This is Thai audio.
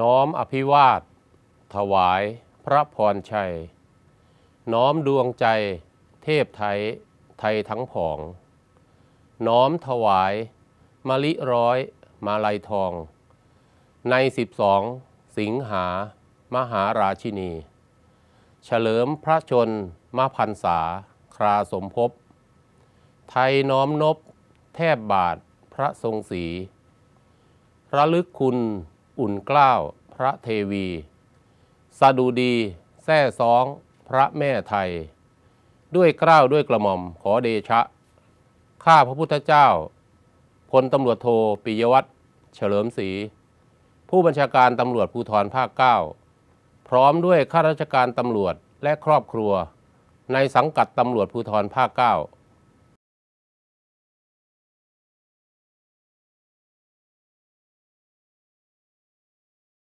น้อมอภิวาท ถวาย พระพรชัย น้อมดวงใจ เทพไทยไทยทั้งผอง น้อมถวาย มะลิร้อย มาลัยทอง ในสิบสอง สิงหา มหาราชินี เฉลิมพระชนมพันษา คราสมภพไทยน้อมนบ แทบบาทพระทรงศีระลึกคุณอุ่นเกล้า พระเทวี สดุดีแท่ซอง พระแม่ไทย ด้วยเกล้าด้วยกระหม่อมขอเดชะ ข้าพระพุทธเจ้าพลตำรวจโทปิยวัตรเฉลิมศรีผู้บัญชาการตำรวจภูธรภาค 9 พร้อมด้วยข้าราชการตำรวจและครอบครัว ในสังกัดตำรวจภูธรภาค 9